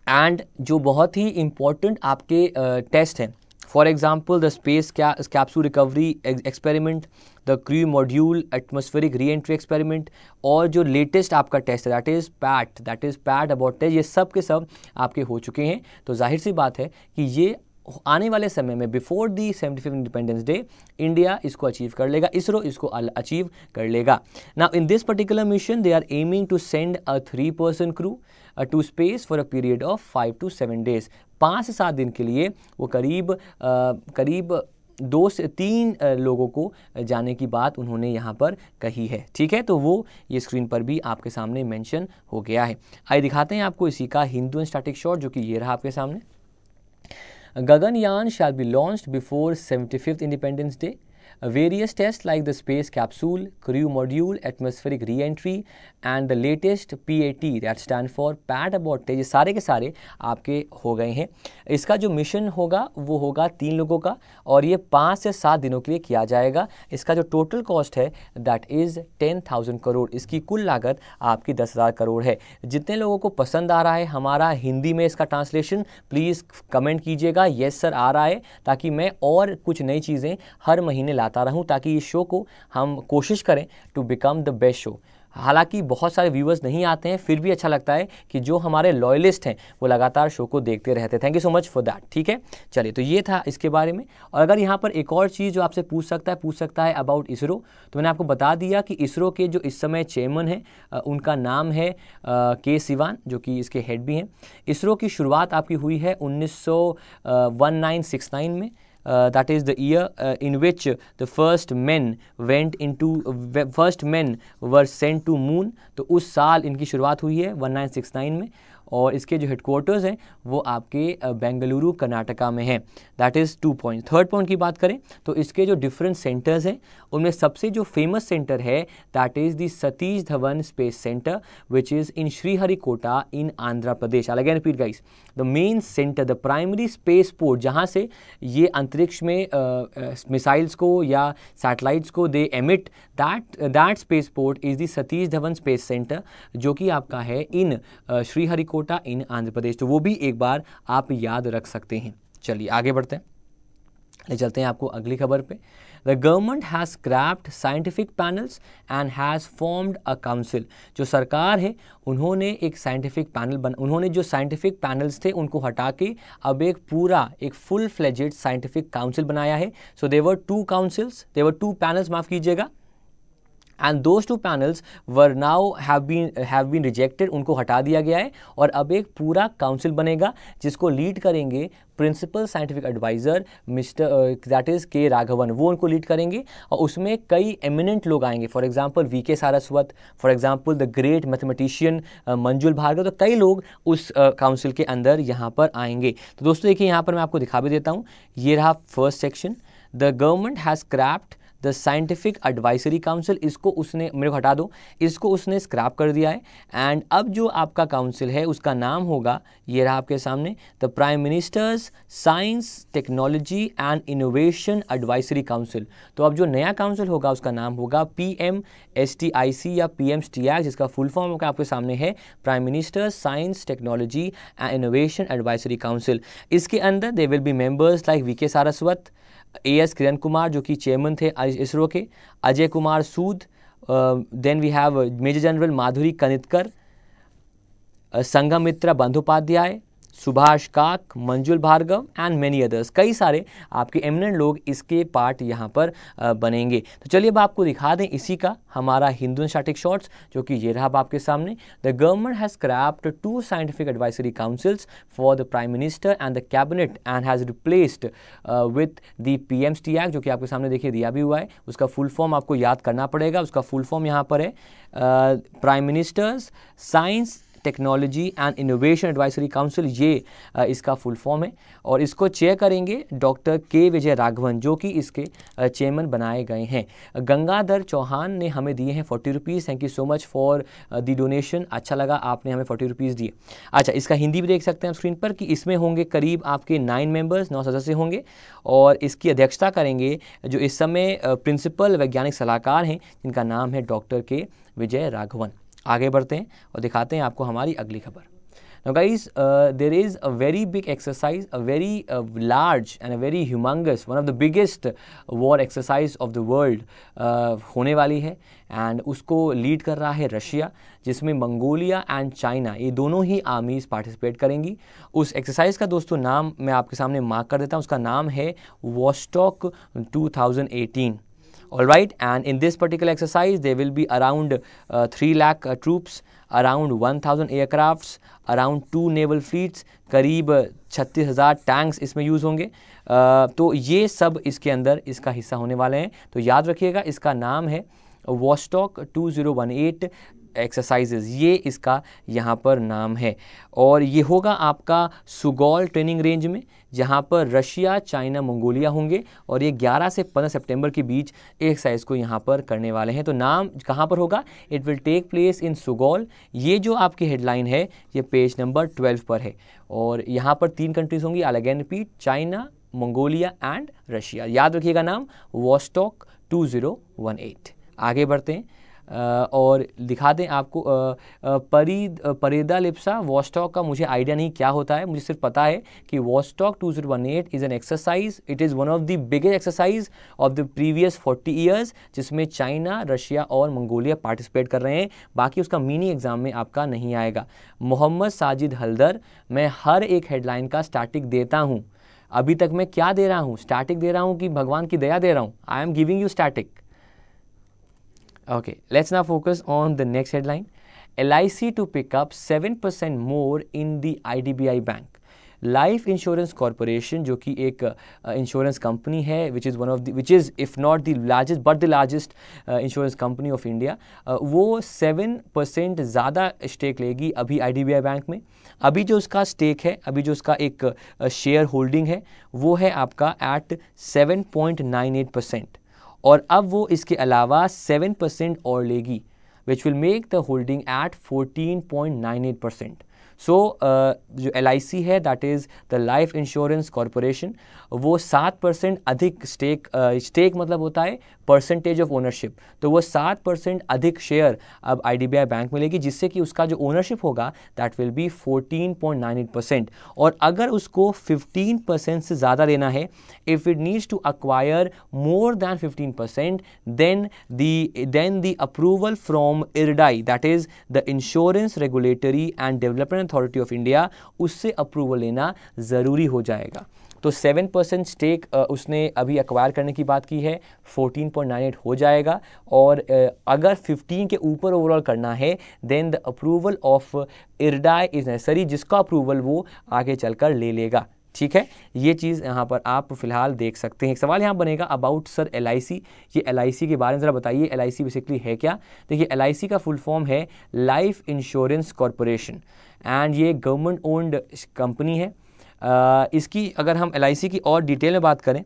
एंड जो बहुत ही इम्पॉर्टेंट आपके टेस्ट हैं for example the space capsule recovery experiment the crew module atmospheric re entry experiment और जो लेटेस्ट आपका टेस्ट है that is pad that is pad abort test ये सब के सब आपके हो चुके हैं तो जाहिर सी बात है कि ये आने वाले समय में before the seventy fifth independence day India इसको अचीव कर लेगा इसरो इसको अचीव कर लेगा ना in this particular mission they are aiming to send a three person crew to space for a period of five to seven days पाँच से सात दिन के लिए वो करीब आ, uh, करीब दो से तीन uh, लोगों को जाने की बात उन्होंने यहाँ पर कही है ठीक है तो वो ये स्क्रीन पर भी आपके सामने मेंशन हो गया है आइए दिखाते हैं आपको इसी का हिंदू स्टैटिक शॉट जो कि ये रहा आपके सामने Gaganyaan shall be launched before 75th Independence Day. various tests like the space capsule, crew module, atmospheric re-entry and the latest P A T that stand for pad abort ये सारे के सारे आपके हो गए हैं इसका जो मिशन होगा वो होगा तीन लोगों का और ये पाँच से सात दिनों के लिए किया जाएगा इसका जो टोटल कॉस्ट है that is ten thousand crore इसकी कुल लागत आपकी दस हज़ार करोड़ है जितने लोगों को पसंद आ रहा है हमारा हिंदी में इसका ट्रांसलेशन प्लीज़ कमेंट कीजिएगा येस सर आ रहा है ताकि मैं और कुछ नई चीज़ें हर महीने लाता रहूँ ताकि इस शो को हम कोशिश करें to become the best show हालांकि बहुत सारे व्यूवर्स नहीं आते हैं फिर भी अच्छा लगता है कि जो हमारे लॉयलिस्ट हैं वो लगातार शो को देखते रहते हैं thank you so much for that ठीक है चलिए तो ये था इसके बारे में और अगर यहाँ पर एक और चीज़ जो आपसे पूछ सकता है पूछ सकता है अबाउट इसरो तो मैंने आपको बता दिया कि इसरो के जो इस समय चेयरमैन हैं उनका नाम है के सिवान जो कि इसके हेड भी हैं इसरो की शुरुआत आपकी हुई है उन्नीस में uh, that is the year uh, in which the first men went into first men were sent to moon तो उस साल इनकी शुरुआत हुई है 1969 में और इसके जो हेडक्वार्टर्स हैं वो आपके uh, बेंगलुरु कर्नाटका में हैं that is two point third point की बात करें तो इसके जो डिफरेंट सेंटर्स हैं उनमें सबसे जो फेमस सेंटर है that is the Satish Dhawan space centre which is in Sriharikota in Andhra Pradesh अलग पीट guys the main centre the primary space port जहाँ से ये अंतरिक्ष में मिसाइल्स को या सैटेलाइट्स को they emit that that space port is the Satish Dhawan space centre जो कि आपका है इन श्रीहरिकोटा इन आंध्र प्रदेश तो वो भी एक बार आप याद रख सकते हैं चलिए आगे बढ़ते हैं ले चलते हैं आपको अगली खबर पर the government has scrapped scientific panels and has formed a council जो सरकार है उन्होंने एक साइंटिफिक पैनल बन उन्होंने जो साइंटिफिक पैनल्स थे उनको हटा के अब एक पूरा एक फुल फ्लेजेड साइंटिफिक काउंसिल बनाया है so there were two councils there were two panels माफ़ कीजिएगा and those two panels were now have been have been rejected उनको हटा दिया गया है और अब एक पूरा काउंसिल बनेगा जिसको लीड करेंगे principal scientific adviser mister that is K Raghavan वो उनको लीड करेंगे और उसमें कई एमिनेंट लोग आएंगे for example V K Saraswat for example the great mathematician Manjul Bhargava तो कई लोग उस काउंसिल uh, के अंदर यहाँ पर आएंगे तो दोस्तों देखिए यहाँ पर मैं आपको दिखा भी देता हूँ ये रहा first section the government has scrapped the scientific advisory council इसको उसने मेरे को हटा दो इसको उसने स्क्रैप कर दिया है एंड अब जो आपका काउंसिल है उसका नाम होगा ये रहा आपके सामने the prime minister's science technology and innovation advisory council तो अब जो नया काउंसिल होगा उसका नाम होगा P M S T I C या पी एम जिसका फुल फॉर्म होगा आपके सामने है prime minister's science technology and innovation advisory council इसके अंदर they will be members like V K Saraswat A S Kiran Kumar जो कि चेयरमैन थे इसरो के Ajay Kumar Sood then we have major general Madhuri Kanitkar Sanghamitra Bandyopadhyay Subhash Kak Manjul Bhargava and many others कई सारे आपके एमिनेंट लोग इसके पार्ट यहाँ पर बनेंगे तो चलिए अब आपको दिखा दें इसी का हमारा हिंदू स्टैटिक शॉर्ट्स जो कि ये रहा आपके सामने the government has scrapped two scientific advisory councils for the prime minister and the cabinet and has replaced with the P M T act जो कि आपके सामने देखिए दिया भी हुआ है उसका फुल फॉर्म आपको याद करना पड़ेगा उसका फुल फॉर्म यहाँ पर है prime minister's science technology and innovation advisory council ये इसका फुल फॉर्म है और इसको चेयर करेंगे डॉक्टर के विजय राघवन जो कि इसके चेयरमैन बनाए गए हैं गंगाधर चौहान ने हमें दिए हैं forty rupees thank you so much for the donation अच्छा लगा आपने हमें फोर्टी रुपीज़ दिए अच्छा इसका हिंदी भी देख सकते हैं आप स्क्रीन पर कि इसमें होंगे करीब आपके नाइन मेंबर्स नौ सदस्य होंगे और इसकी अध्यक्षता करेंगे जो इस समय प्रिंसिपल वैज्ञानिक सलाहकार हैं जिनका नाम है डॉक्टर के विजय राघवन आगे बढ़ते हैं और दिखाते हैं आपको हमारी अगली खबर Now there is a very big exercise a very large and a very humongous one of the biggest war exercise of the world होने वाली है एंड उसको लीड कर रहा है रशिया जिसमें मंगोलिया एंड चाइना ये दोनों ही आर्मीज़ पार्टिसिपेट करेंगी उस एक्सरसाइज का दोस्तों नाम मैं आपके सामने मार्क कर देता हूँ उसका नाम है Vostok eighteen all right and in this particular exercise there will be around uh, 3 lakh uh, troops around 1000 aircrafts around two naval fleets करीब 36000 टैंक्स इसमें यूज़ होंगे आ, तो ये सब इसके अंदर इसका हिस्सा होने वाले हैं तो याद रखिएगा इसका नाम है वॉस्टॉक 2018 एक्सरसाइजेज ये इसका यहाँ पर नाम है और ये होगा आपका सुगौल ट्रेनिंग रेंज में जहाँ पर रशिया चाइना मंगोलिया होंगे और ये 11 से 15 सितंबर के बीच एक्सरसाइज को यहाँ पर करने वाले हैं तो नाम कहाँ पर होगा it will take place in Tsugol ये जो आपकी हेडलाइन है ये पेज नंबर 12 पर है और यहाँ पर तीन कंट्रीज होंगी आल एन पी चाइना मंगोलिया एंड रशिया याद रखिएगा नाम वॉस्टॉक टू आगे बढ़ते हैं और दिखा दें आपको परी परेदा लिप्सा वॉस्टॉक का मुझे आइडिया नहीं क्या होता है मुझे सिर्फ पता है कि Vostok two zero one eight is an exercise it is one of the biggest exercise of the previous forty years जिसमें चाइना रशिया और मंगोलिया पार्टिसिपेट कर रहे हैं बाकी उसका मिनी एग्ज़ाम में आपका नहीं आएगा मोहम्मद साजिद हल्दर मैं हर एक हेडलाइन का स्टार्टिंग देता हूँ अभी तक मैं क्या दे रहा हूँ स्टैटिक दे रहा हूँ कि भगवान की दया दे रहा हूँ I am giving you static Okay, let's now focus on the next headline. LIC to pick up 7% more in the IDBI Bank. Life insurance corporation जो कि एक इंश्योरेंस uh, कंपनी है which is one of the which is if not the largest but the largest insurance company of India वो सेवन परसेंट ज़्यादा स्टेक लेगी अभी I D B I bank में अभी जो उसका स्टेक है अभी जो उसका एक शेयर uh, होल्डिंग है वो है आपका at seven point nine eight percent और अब वो इसके अलावा सेवन परसेंट और लेगी which will make the holding at fourteen point nine eight percent so so, uh, जो एल है that is the life insurance corporation वो सात परसेंट अधिक स्टेक स्टेक uh, मतलब होता है परसेंटेज ऑफ ओनरशिप तो वो सात परसेंट अधिक शेयर अब आई बैंक में लेगी जिससे कि उसका जो ओनरशिप होगा that will be fourteen point nine eight percent और अगर उसको फिफ्टीन परसेंट से ज़्यादा लेना है if it needs to acquire more than fifteen percent then the then the approval from IRDAI that is the insurance regulatory and development investment authority of India उससे अप्रूवल लेना ज़रूरी हो जाएगा तो सेवन परसेंट स्टेक उसने अभी अक्वायर करने की बात की है फोर्टीन पॉइंट नाइन एट हो जाएगा और अगर फिफ्टीन के ऊपर ओवरऑल करना है then the approval of IRDA is necessary जिसका अप्रूवल वो आगे चलकर ले लेगा ठीक है ये चीज़ यहाँ पर आप फिलहाल देख सकते हैं एक सवाल यहाँ बनेगा अबाउट सर एल ये एल के बारे में ज़रा बताइए एल बेसिकली है क्या देखिए एल का फुल फॉर्म है लाइफ इंश्योरेंस कॉरपोरेशन एंड ये गवर्नमेंट ओन्ड कंपनी है uh, इसकी अगर हम एल की और डिटेल में बात करें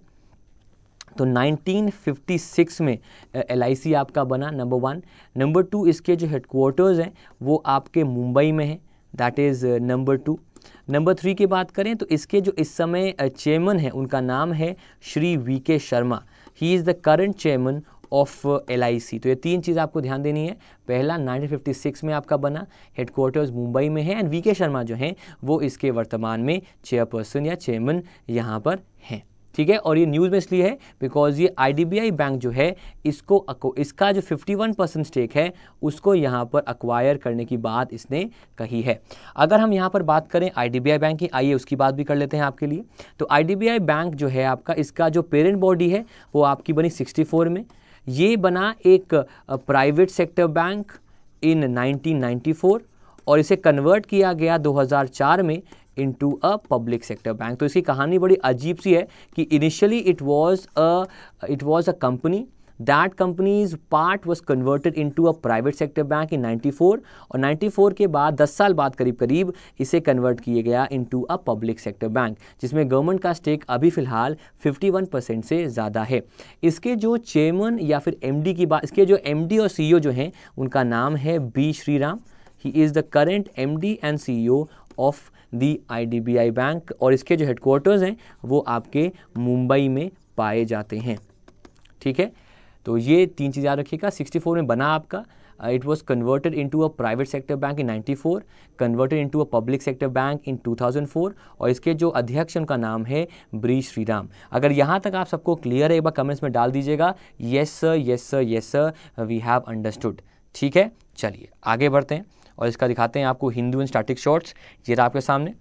तो 1956 में एल uh, आपका बना नंबर वन नंबर टू इसके जो हेडकोार्टर्स हैं वो आपके मुंबई में हैं that is number two number three की बात करें तो इसके जो इस समय चेयरमैन uh, हैं उनका नाम है Shri V K Sharma he is the current chairman of L uh, तो ये तीन चीज़ आपको ध्यान देनी है पहला 1956 में आपका बना हेडक्वार्टर्स मुंबई में है एंड वी के शर्मा जो हैं वो इसके वर्तमान में चेयरपर्सन या चेयरमैन यहाँ पर हैं ठीक है और ये न्यूज़ में इसलिए है बिकॉज ये आई बैंक जो है इसको इसका जो 51 परसेंट स्टेक है उसको यहाँ पर अक्वायर करने की बात इसने कही है अगर हम यहाँ पर बात करें आई बैंक की आइए उसकी बात भी कर लेते हैं आपके लिए तो आई बैंक जो है आपका इसका जो पेरेंट बॉडी है वो आपकी बनी सिक्सटी में ये बना एक प्राइवेट सेक्टर बैंक इन 1994 और इसे कन्वर्ट किया गया 2004 में into a public sector bank तो इसकी कहानी बड़ी अजीब सी है कि initially it was a it was a company that companies part was converted in to a private sector bank in 94 और 94 के बाद 10 साल बाद करीब करीब इसे कन्वर्ट किया गया in to a public sector bank जिसमें गवर्नमेंट का स्टेक अभी फिलहाल 51 परसेंट से ज़्यादा है इसके जो चेयरमैन या फिर डी की बात इसके जो डी और सीईओ e जो हैं उनका नाम है B Sriram he is the current D and CEO of the I bank और इसके जो हेडक्वार्टर्स हैं वो आपके मुंबई में पाए जाते हैं ठीक है तो ये तीन चीज़ याद रखिएगा 64 में बना आपका it was converted into a private sector bank in 94 converted into a public sector bank in 2004 और इसके जो अध्यक्ष उनका नाम है ब्री श्रीराम अगर यहाँ तक आप सबको क्लियर है एक बार कमेंट्स में डाल दीजिएगा yes sir yes sir yes sir we have understood ठीक है चलिए आगे बढ़ते हैं और इसका दिखाते हैं आपको हिंदू इन स्टार्टिंग शॉर्ट्स ये रहा आपके सामने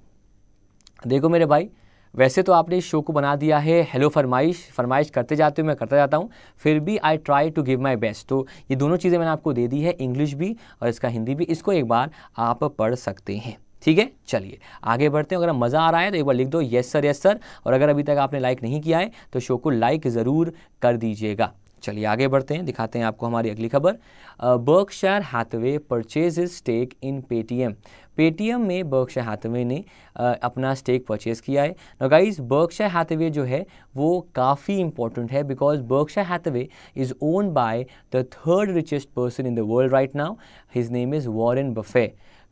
देखो मेरे भाई वैसे तो आपने इस शो को बना दिया है हेलो फरमाइश फरमाइश करते जाते हो मैं करता जाता हूँ फिर भी I try to give my best तो ये दोनों चीज़ें मैंने आपको दे दी है इंग्लिश भी और इसका हिंदी भी इसको एक बार आप पढ़ सकते हैं ठीक है चलिए आगे बढ़ते हैं अगर मज़ा आ रहा है तो एक बार लिख दो यस सर यस सर और अगर अभी तक आपने लाइक नहीं किया है तो शो को लाइक ज़रूर कर दीजिएगा चलिए आगे बढ़ते हैं दिखाते हैं आपको हमारी अगली खबर Berkshire Hathaway purchase stake in Paytm Paytm में बर्कशा हाथवे ने अपना स्टेक परचेज़ किया है नाइज गाइज हाथवे जो है वो काफ़ी इंपॉर्टेंट है because Berkshire Hathaway is own by the third richest person in the world right now his name is Warren Buffett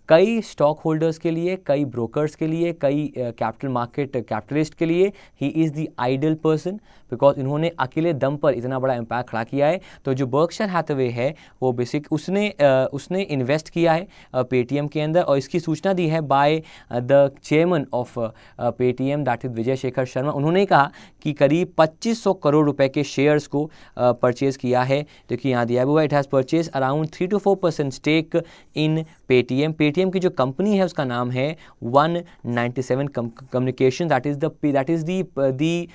कई स्टॉक होल्डर्स के लिए कई ब्रोकर्स के लिए कई कैपिटल मार्केट कैपिटलिस्ट के लिए he is the ideal person because इन्होंने अकेले दम पर इतना बड़ा इम्पैक्ट खड़ा किया है तो जो बर्कशर हैथवे है वो बेसिक उसने uh, उसने इन्वेस्ट किया है पेटीएम uh, के अंदर और इसकी सूचना दी है by the chairman of Paytm that is Vijay Shekhar Sharma उन्होंने कहा कि करीब 2500 करोड़ रुपए के शेयर्स को परचेज़ किया है देखिए यहाँ दिया हुआ it has purchase around three two four percent stake in Paytm Paytm की जो कंपनी है उसका नाम है one ninety seven communication that is that is the the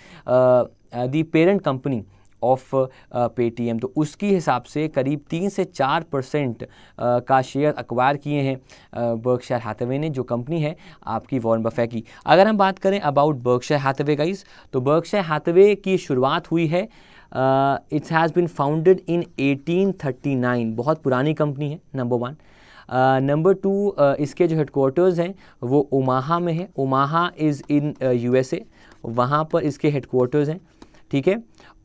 the parent company of Paytm तो उसकी हिसाब से करीब तीन से चार परसेंट uh, का शेयर अक्वायर किए हैं बर्गशायर uh, हाथवे ने जो कंपनी है आपकी वॉर्न बफे की अगर हम बात करें अबाउट बर्गशायर हाथवे गाइस तो बर्गशायर हाथवे की शुरुआत हुई है it's has been founded in 1839 बहुत पुरानी कंपनी है नंबर वन नंबर टू इसके जो हेडकोर्टर्स हैं वो ओमाहा में है ओमाहा इज़ इन यूएसए वहाँ पर इसके हेडकोर्टर्स हैं ठीक है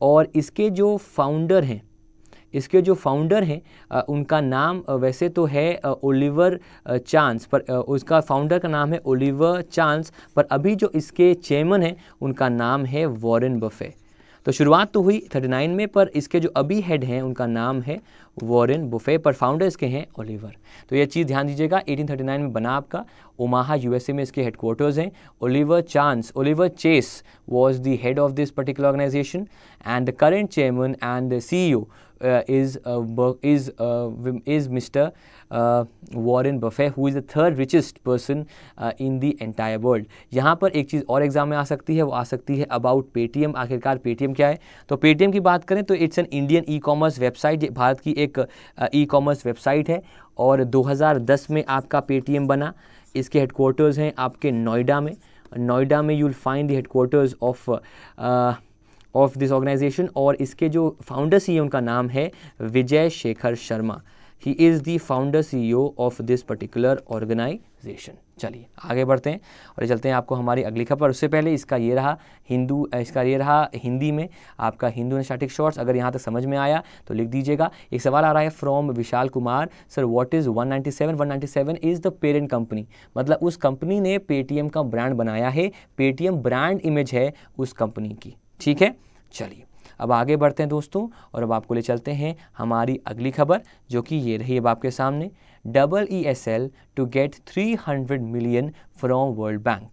और इसके जो फाउंडर हैं इसके जो फाउंडर हैं उनका नाम वैसे तो है ओलिवर चांस पर उसका फाउंडर का नाम है ओलिवर चांस पर अभी जो इसके चेयरमैन हैं उनका नाम है वॉरेन बफे तो शुरुआत तो हुई 39 में पर इसके जो अभी हेड हैं उनका नाम है वॉरेन बुफे पर फाउंडर इसके हैं ओलिवर तो ये चीज़ ध्यान दीजिएगा 1839 में बना आपका ओमाहा यूएसए में इसके हेडक्वार्टर्स हैं Oliver Chance Oliver Chase was the head of this particular organization and the current chairman and the C Uh, is a is a uh, is Mr. Uh, Warren Buffett, who is the third richest person in the entire world. यहाँ पर एक चीज़ और एग्जाम में आ सकती है वो आ सकती है अबाउट पेटीएम आखिरकार पेटीएम क्या है तो पेटीएम की बात करें तो it's an Indian e commerce website Bharat की एक ई कॉमर्स वेबसाइट है और 2010 में आपका पेटीएम बना इसके हेडकोर्टर्स हैं आपके नोएडा में नोएडा में you will find the headquarters of of this organization और इसके जो फाउंडर सी e उनका नाम है Vijay Shekhar Sharma he is the founder C of this particular organization चलिए आगे बढ़ते हैं और चलते हैं आपको हमारी अगली खबर उससे पहले इसका ये रहा हिंदू इसका ये रहा हिंदी में आपका हिंदू स्टैटिक शॉर्ट्स अगर यहाँ तक समझ में आया तो लिख दीजिएगा एक सवाल आ रहा है from Vishal Kumar sir what is 197 197 is the parent company मतलब उस कंपनी ने पेटीएम का ब्रांड बनाया है पेटीएम ब्रांड इमेज है उस कंपनी की ठीक है चलिए अब आगे बढ़ते हैं दोस्तों और अब आपको ले चलते हैं हमारी अगली खबर जो कि ये रही अब आपके सामने double E S L to get three hundred million from World Bank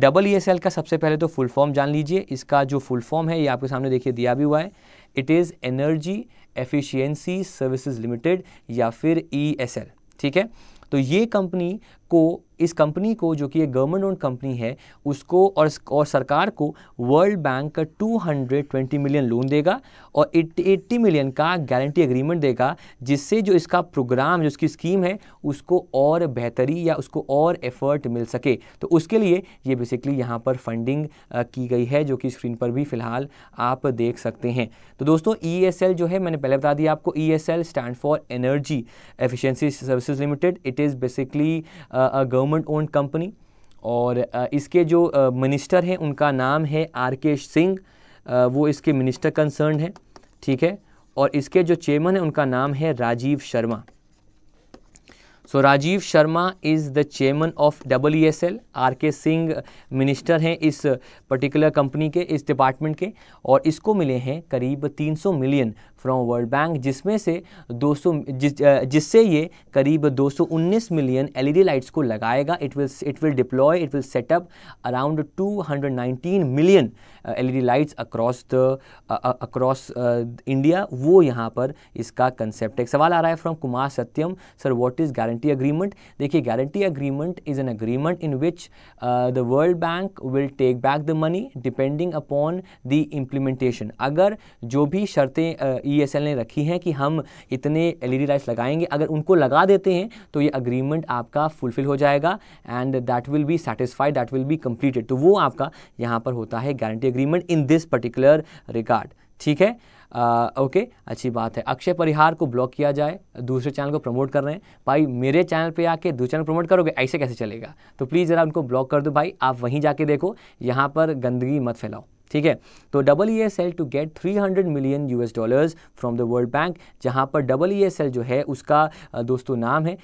double E S L का सबसे पहले तो फुल फॉर्म जान लीजिए इसका जो फुल फॉर्म है ये आपके सामने देखिए दिया भी हुआ है it is energy efficiency services limited या फिर ई एस एल ठीक है तो ये कंपनी को इस कंपनी को जो कि एक गवर्नमेंट ओन कंपनी है उसको और और सरकार को वर्ल्ड बैंक का 220 मिलियन लोन देगा और 80 मिलियन का गारंटी एग्रीमेंट देगा जिससे जो इसका प्रोग्राम जो इसकी स्कीम है उसको और बेहतरी या उसको और एफर्ट मिल सके तो उसके लिए ये बेसिकली यहाँ पर फंडिंग की गई है जो कि स्क्रीन पर भी फिलहाल आप देख सकते हैं तो दोस्तों ई e जो है मैंने पहले बता दिया आपको E stand for energy efficiency services limited it is basically government owned company और इसके जो मिनिस्टर हैं उनका नाम है आर के सिंह वो इसके मिनिस्टर कंसर्न हैं ठीक है और इसके जो चेयरमैन है उनका नाम है Rajiv Sharma so Rajiv Sharma is the chairman of double E S L R K Singh minister हैं इस पर्टिकुलर कंपनी के इस डिपार्टमेंट के और इसको मिले हैं करीब 300 मिलियन फ्रॉम वर्ल्ड बैंक जिसमें से 200 जिस जिससे ये करीब 219 मिलियन एलईडी लाइट्स को लगाएगा it will it will deploy it will set up around 219 million LED lights across the across India वो यहाँ पर इसका कंसेप्ट है सवाल आ रहा है from Kumar Satyam sir what is guarantee agreement देखिए guarantee agreement is an agreement in which the World Bank will take back the money depending upon the implementation अगर जो भी शर्तें uh, ई एस एल ने रखी हैं कि हम इतने एल ई डी लाइट्स लगाएंगे अगर उनको लगा देते हैं तो ये अग्रीमेंट आपका फुलफिल हो जाएगा and that will be satisfied that will be completed तो वो आपका यहाँ पर होता है guarantee agreement in this particular regard ठीक है ओके uh, okay, अच्छी बात है अक्षय परिहार को ब्लॉक किया जाए दूसरे चैनल को प्रमोट कर रहे हैं भाई मेरे चैनल पे आके दूसरे चैनल प्रमोट करोगे ऐसे कैसे चलेगा तो प्लीज़ ज़रा उनको ब्लॉक कर दो भाई आप वहीं जाके देखो यहाँ पर गंदगी मत फैलाओ ठीक है तो double E S L to get 300 million US dollars from the World Bank जहां पर डबल ई एस एल जो है उसका दोस्तों नाम है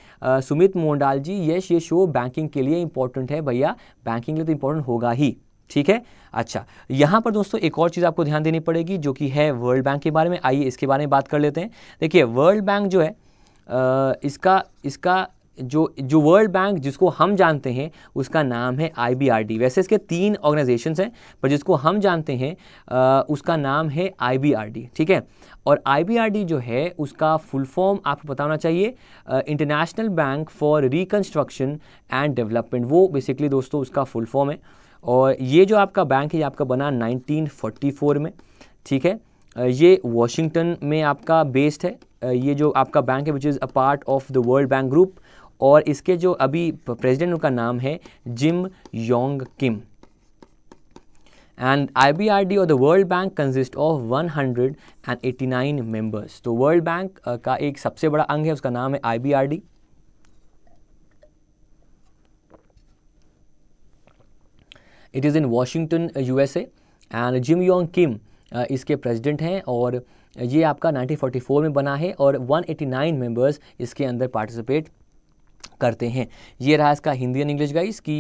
सुमित मोंडाल जी यश ये शो बैंकिंग के लिए इंपॉर्टेंट है भैया बैंकिंग के लिए तो इंपॉर्टेंट होगा ही ठीक है अच्छा यहाँ पर दोस्तों एक और चीज़ आपको ध्यान देनी पड़ेगी जो कि है वर्ल्ड बैंक के बारे में आइए इसके बारे में बात कर लेते हैं देखिए वर्ल्ड बैंक जो है इसका इसका जो जो वर्ल्ड बैंक जिसको हम जानते हैं उसका नाम है आईबीआरडी वैसे इसके तीन ऑर्गेनाइजेशन हैं पर जिसको हम जानते हैं आ, उसका नाम है आईबीआरडी ठीक है और आईबीआरडी जो है उसका फुल फॉर्म आपको पता होना चाहिए International Bank for Reconstruction and Development वो बेसिकली दोस्तों उसका फुल फॉर्म है और ये जो आपका बैंक है ये आपका बना नाइनटीन में ठीक है ये वाशिंगटन में आपका बेस्ड है ये जो आपका बैंक है which is a part of the World Bank group और इसके जो अभी प्रेसिडेंट उनका नाम है Jim Yong Kim and I B R D और the World Bank consist of one hundred and eighty nine members तो वर्ल्ड बैंक uh, का एक सबसे बड़ा अंग है उसका नाम है I B R D it is in Washington U S and Jim Yong Kim इसके प्रेजिडेंट हैं और ये आपका नाइनटीन फोर्टी फोर में बना है और वन एटी नाइन मेंबर्स इसके अंदर पार्टिसिपेट करते हैं ये रहा इसका हिंदी एंड इंग्लिश गाइस कि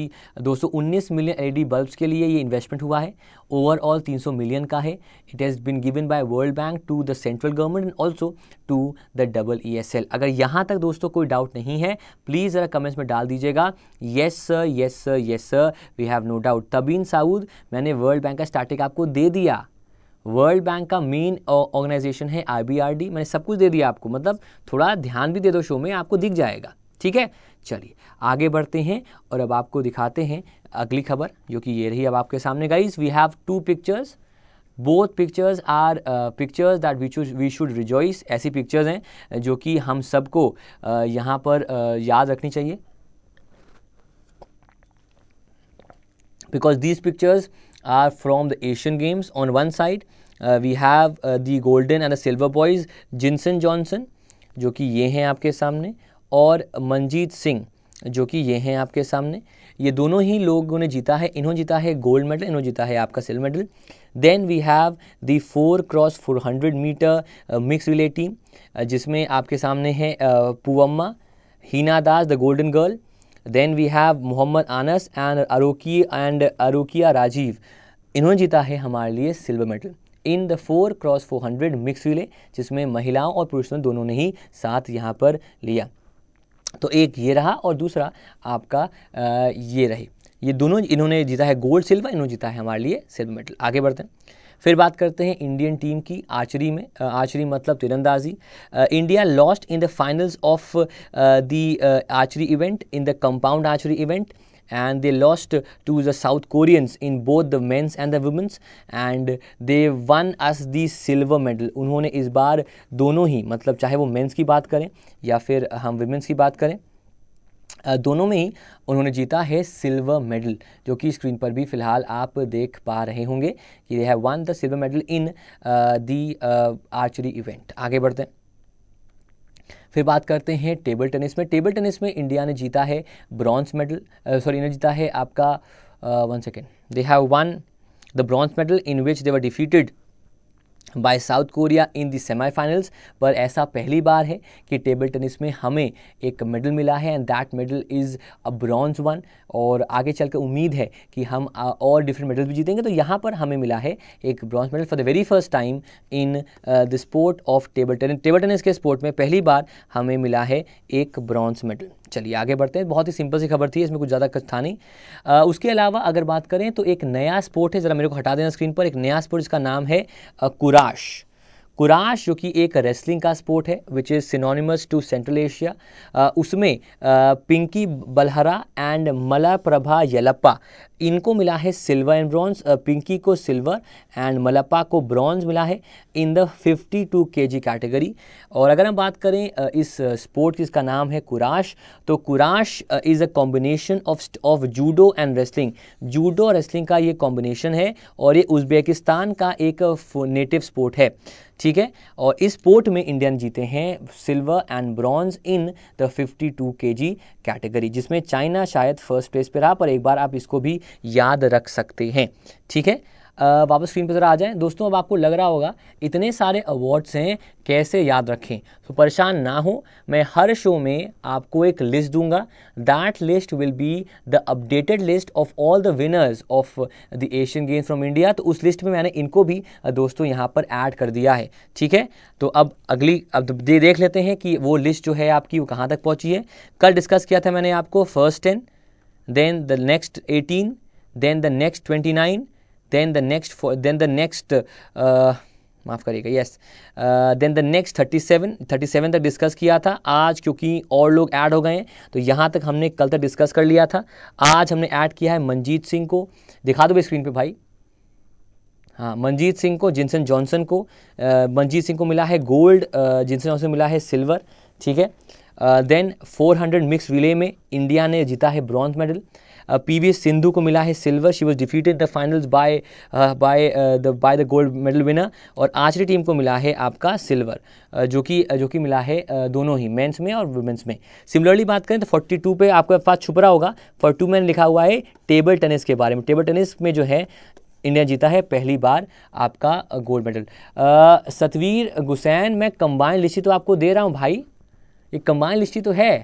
219 मिलियन एलईडी बल्ब्स के लिए ये इन्वेस्टमेंट हुआ है ओवरऑल 300 मिलियन का है it has been given by World Bank to the central government and also to the double E S L अगर यहाँ तक दोस्तों कोई डाउट नहीं है प्लीज़ ज़रा कमेंट्स में डाल दीजिएगा yes sir yes sir yes sir we have no doubt तबीन साउद मैंने वर्ल्ड बैंक का स्टार्टिंग आपको दे दिया वर्ल्ड बैंक का मेन ऑर्गेनाइजेशन है आई मैंने सब कुछ दे दिया आपको मतलब थोड़ा ध्यान भी दे दो शो में आपको दिख जाएगा ठीक है चलिए आगे बढ़ते हैं और अब आपको दिखाते हैं अगली खबर जो कि ये रही अब आपके सामने guys we have two pictures both pictures are pictures that we should we should rejoice ऐसी पिक्चर्स हैं जो कि हम सबको uh, यहाँ पर uh, याद रखनी चाहिए because these pictures are from the Asian Games on one side we have the golden and the silver boys Jinson Johnson जो कि ये हैं आपके सामने और मनजीत सिंह जो कि ये हैं आपके सामने ये दोनों ही लोगों ने जीता है इन्होंने जीता है गोल्ड मेडल इन्होंने जीता है आपका silver medal then we have the four cross four hundred metre mix relay team जिसमें आपके सामने है Poovamma Hima Das the golden girl then we have Mohammad Anas and Aroki and Arokia Rajiv इन्होंने जीता है हमारे लिए silver medal in the four cross four hundred mix relay जिसमें महिलाओं और पुरुषों दोनों ने ही साथ यहाँ पर लिया तो एक ये रहा और दूसरा आपका आ, ये रही ये दोनों इन्होंने जीता है गोल्ड सिल्वर इन्होंने जीता है हमारे लिए सिल्वर मेडल आगे बढ़ते हैं फिर बात करते हैं इंडियन टीम की आर्चरी में आर्चरी मतलब तिरंदाजी India lost in the finals of the archery event in the compound archery event and they lost to the South Koreans in both the men's and the women's and they won us the silver medal उन्होंने इस बार दोनों ही मतलब चाहे वो men's की बात करें या फिर हम women's की बात करें दोनों में ही उन्होंने जीता है सिल्वर मेडल जो कि स्क्रीन पर भी फिलहाल आप देख पा रहे होंगे कि they have won the silver medal in the archery event आगे बढ़ते हैं फिर बात करते हैं टेबल टेनिस में टेबल टेनिस में इंडिया ने जीता है ब्रॉन्ज मेडल सॉरी ने जीता है आपका one second they have won the bronze medal in which they were defeated by South Korea in the semifinals पर ऐसा पहली बार है कि टेबल टेनिस में हमें एक मेडल मिला है and that medal is a bronze one और आगे चल कर उम्मीद है कि हम और डिफरेंट मेडल भी जीतेंगे तो यहाँ पर हमें मिला है एक bronze medal for the very first time in the sport of table tennis table tennis के स्पोर्ट में पहली बार हमें मिला है एक ब्रॉन्ज मेडल चलिए आगे बढ़ते हैं बहुत ही सिंपल सी खबर थी इसमें कुछ ज़्यादा था नहीं आ, उसके अलावा अगर बात करें तो एक नया स्पोर्ट है ज़रा मेरे को हटा देना स्क्रीन पर एक नया स्पोर्ट जिसका नाम है कुराश कुराश जो कि एक रेसलिंग का स्पोर्ट है which is synonymous to Central Asia उसमें पिंकी बलहरा एंड मलाप्रभा यलप्पा इनको मिला है सिल्वर एंड ब्रॉन्ज पिंकी को सिल्वर एंड मलप्पा को ब्रॉन्ज मिला है इन द 52 टू के जी कैटेगरी और अगर हम बात करें इस स्पोर्ट जिसका नाम है कुराश तो kurash is a combination of of judo and wrestling judo wrestling का ये कॉम्बिनेशन है और ये उज्बेकिस्तान का एक नेटिव स्पोर्ट है ठीक है और इस स्पोर्ट में इंडियन जीते हैं silver and bronze in the 52 two category जिसमें चाइना शायद फर्स्ट प्लेस पर रहा पर एक बार आप इसको भी याद रख सकते हैं ठीक है वापस स्क्रीन पर ज़रा आ जाएँ दोस्तों अब आपको लग रहा होगा इतने सारे अवार्ड्स हैं कैसे याद रखें तो परेशान ना हो मैं हर शो में आपको एक लिस्ट दूंगा that list will be the updated list of all the winners of the Asian Games from India तो उस लिस्ट में मैंने इनको भी दोस्तों यहाँ पर ऐड कर दिया है ठीक है तो अब अगली अब दे देख लेते हैं कि वो लिस्ट जो है आपकी वो कहाँ तक पहुँची है कल डिस्कस किया था मैंने आपको first ten then the next eighteen then the next twenty nine then the next four, then the next uh, माफ़ करिएगा यस देन द नेक्स्ट 37 37 तक डिस्कस किया था आज क्योंकि और लोग ऐड हो गए हैं तो यहाँ तक हमने कल तक डिस्कस कर लिया था आज हमने ऐड किया है मनजीत सिंह को दिखा दो स्क्रीन पे भाई हाँ मनजीत सिंह को जिनसन जॉनसन को uh, मनजीत सिंह को मिला है गोल्ड uh, जिनसन जॉनसन मिला है सिल्वर ठीक है देन 400 मिक्स रिले में इंडिया ने जीता है bronze medal P uh, Sindhu को मिला है silver she was defeated the finals by by the by the gold medal winner और आचरी टीम को मिला है आपका सिल्वर uh, जो कि uh, जो कि मिला है दोनों ही मेंस में और वुमेंस में सिमिलरली बात करें तो 42 पे आपके पास छुप रहा होगा 42 में लिखा हुआ है टेबल टेनिस के बारे में टेबल टेनिस में जो है इंडिया जीता है पहली बार आपका गोल्ड मेडल सतवीर गुसैन मैं कंबाइन लिस्टी तो आपको दे रहा हूँ भाई ये कंबाइन लिस्टी तो है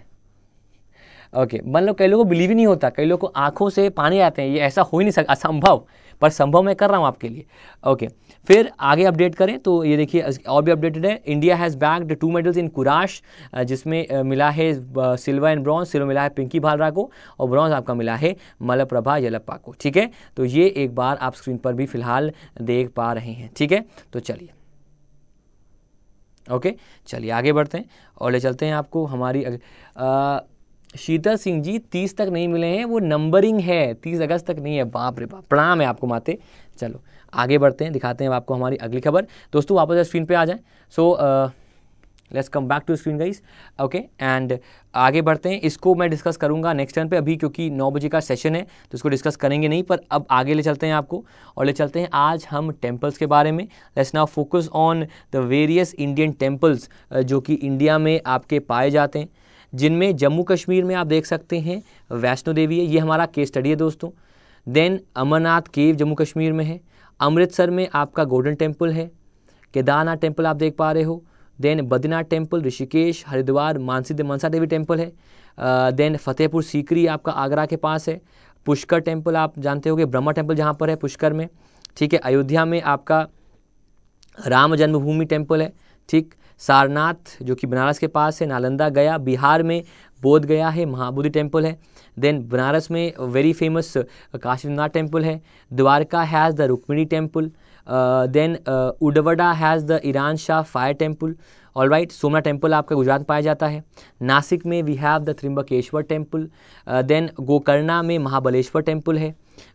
ओके मान लो कई लोगों को बिलीव ही नहीं होता कई लोगों को आंखों से पानी आते हैं ये ऐसा हो ही नहीं सकता असंभव पर संभव मैं कर रहा हूँ आपके लिए ओके फिर आगे अपडेट करें तो ये देखिए और भी अपडेटेड है India has bagged two medals in kurash जिसमें मिला है सिल्वर एंड ब्रॉन्ज सिल्वर मिला है पिंकी भालरा को और ब्रॉन्ज आपका मिला है मलप्रभा यलप्पा को ठीक है तो ये एक बार आप स्क्रीन पर भी फिलहाल देख पा रहे हैं ठीक है तो चलिए ओके चलिए आगे बढ़ते हैं और ले चलते हैं आपको हमारी अग... आ, शीतल सिंह जी तीस तक नहीं मिले हैं वो नंबरिंग है तीस अगस्त तक नहीं है बाप रे बाप प्रणाम है आपको माते चलो आगे बढ़ते हैं दिखाते हैं आपको हमारी अगली खबर दोस्तों वापस स्क्रीन पे आ जाएं so let's come back to screen guys okay and आगे बढ़ते हैं इसको मैं डिस्कस करूंगा नेक्स्ट टाइम पे अभी क्योंकि नौ बजे का सेशन है तो इसको डिस्कस करेंगे नहीं पर अब आगे ले चलते हैं आपको और ले चलते हैं आज हम टेम्पल्स के बारे में let's now focus on the various Indian temples जो कि इंडिया में आपके पाए जाते हैं जिनमें जम्मू कश्मीर में आप देख सकते हैं वैष्णो देवी है ये हमारा केस स्टडी है दोस्तों देन अमरनाथ केव जम्मू कश्मीर में है अमृतसर में आपका गोल्डन टेम्पल है केदारनाथ टेम्पल आप देख पा रहे हो देन बद्रीनाथ टेम्पल ऋषिकेश हरिद्वार मानसी दे मनसा देवी टेम्पल है देन फतेहपुर सीकरी आपका आगरा के पास है पुष्कर टेम्पल आप जानते होंगे ब्रह्मा टेम्पल जहाँ पर है पुष्कर में ठीक है अयोध्या में आपका राम जन्मभूमि टेम्पल है ठीक सारनाथ जो कि बनारस के पास है नालंदा गया बिहार में बोध गया है महाबुद्धि टेम्पल है देन बनारस में very famous uh, Kashinath temple है Dwarka has the Rukmini temple then uh, uh, Udvada has the Iran Shah fire temple all right Somnath temple आपका गुजरात पाया जाता है नासिक में we have the Trimbakeshwar temple then Gokarna में महाबलेश्वर टेम्पल है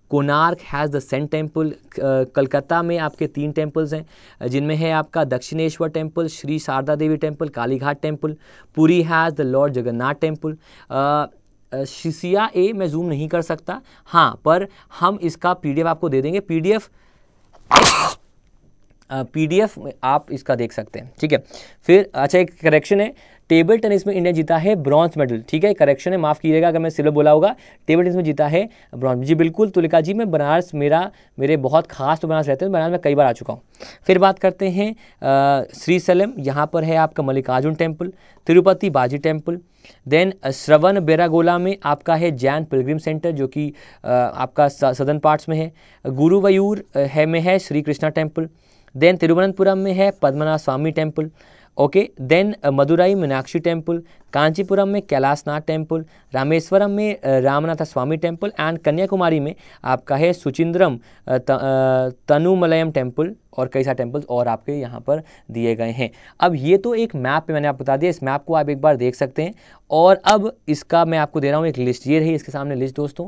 Konark has the saint temple Calcutta में आपके तीन टेम्पल्स हैं जिनमें है आपका Dakshineswar temple Shri Sharda Devi temple Kalighat temple Puri has the lord Jagannath temple शिशिया ए मैं जूम नहीं कर सकता हाँ पर हम इसका पीडीएफ आपको दे देंगे पीडीएफ पीडीएफ आप इसका देख सकते हैं ठीक है फिर अच्छा एक करेक्शन है टेबल टेनिस में इंडिया जीता है ब्रॉन्ज मेडल ठीक है करेक्शन है माफ़ कीजिएगा अगर मैं सिलो बोला होगा टेबल टेनिस में जीता है ब्रॉन्ज जी बिल्कुल तुलिका जी मैं बनारस मेरा मेरे बहुत खास तो बनारस रहते हैं बनारस में कई बार आ चुका हूँ फिर बात करते हैं श्री सलम यहाँ पर है आपका मल्लिकार्जुन टेम्पल तिरुपति बाजी टेम्पल देन श्रवण बेरागोला में आपका है जैन पिलग्रिम सेंटर जो कि आपका सदर्न पार्ट्स में है गुरुवयूर है में है श्री कृष्णा टेम्पल देन तिरुवनंतपुरम में है Padmanabha Swamy temple okay then Madurai Meenakshi temple Kanchipuram में कैलाशनाथ टेम्पल रामेश्वरम में रामनाथ स्वामी टेम्पल एंड कन्याकुमारी में आपका है सुचिंद्रम तनुमलयम टेम्पल और कई सारे टेम्पल्स और आपके यहाँ पर दिए गए हैं अब ये तो एक मैप मैंने आपको बता दिया इस मैप को आप एक बार देख सकते हैं और अब इसका मैं आपको दे रहा हूँ एक लिस्ट ये रही इसके सामने लिस्ट दोस्तों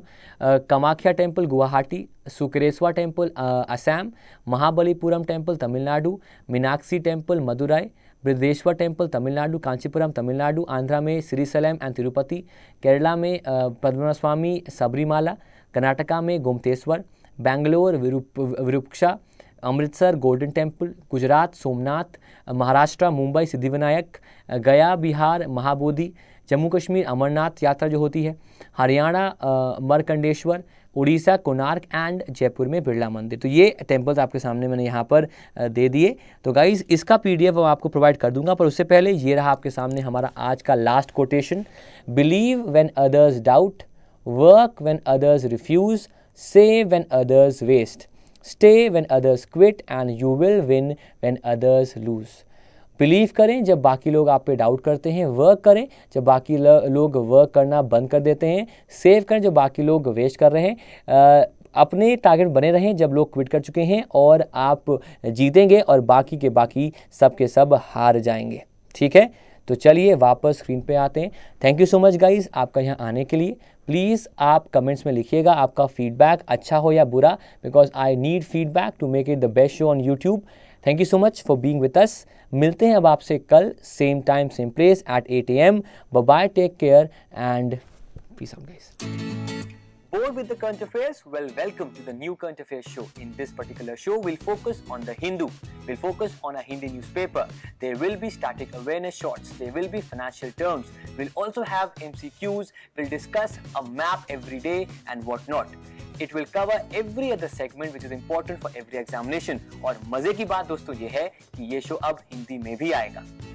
Kamakhya temple Guwahati Sukreswar temple Assam Mahabalipuram temple Tamil Nadu Meenakshi temple Madurai Brihadeeswara temple Tamil Nadu Kanchipuram Tamil Nadu Andhra में श्रीसलम एंड तिरुपति केरला में पद्मस्वामी सबरीमाला कर्नाटका में गोमतेश्वर बेंगलोर विरूप विरूपक्षा अमृतसर गोल्डन टेम्पल गुजरात सोमनाथ महाराष्ट्र मुंबई सिद्धिविनायक गया बिहार महाबोधि जम्मू कश्मीर अमरनाथ यात्रा जो होती है हरियाणा मरकंडेश्वर उड़ीसा कोनार्क एंड जयपुर में बिरला मंदिर तो ये टेम्पल्स आपके सामने मैंने यहाँ पर दे दिए तो गाइज इसका पी डी आपको प्रोवाइड कर दूंगा पर उससे पहले ये रहा आपके सामने हमारा आज का last quotation believe when others doubt work when others refuse save when others waste Stay when others quit, and you will win when others lose. Believe करें जब बाकी लोग आप पे डाउट करते हैं वर्क करें जब बाकी लोग वर्क करना बंद कर देते हैं सेव करें जब बाकी लोग वेस्ट कर रहे हैं आ, अपने टारगेट बने रहें जब लोग क्विट कर चुके हैं और आप जीतेंगे और बाकी के बाकी सब के सब हार जाएंगे ठीक है तो चलिए वापस स्क्रीन पे आते हैं thank you so much guys आपका यहाँ आने के लिए प्लीज़ आप कमेंट्स में लिखिएगा आपका फीडबैक अच्छा हो या बुरा because I need feedback to make it the best show on YouTube thank you so much for being with us मिलते हैं अब आपसे कल same time same place at eight A M bye take care and peace out guys Bored with the current affairs? Well, welcome to the new current affairs show. In this particular show, we'll focus on the Hindu. We'll focus on a Hindi newspaper. There will be static awareness shots. There will be financial terms. We'll also have MCQs. We'll discuss a map every day and whatnot. It will cover every other segment which is important for every examination और मजे की बात दोस्तों ये है कि ये शो अब हिंदी में भी आएगा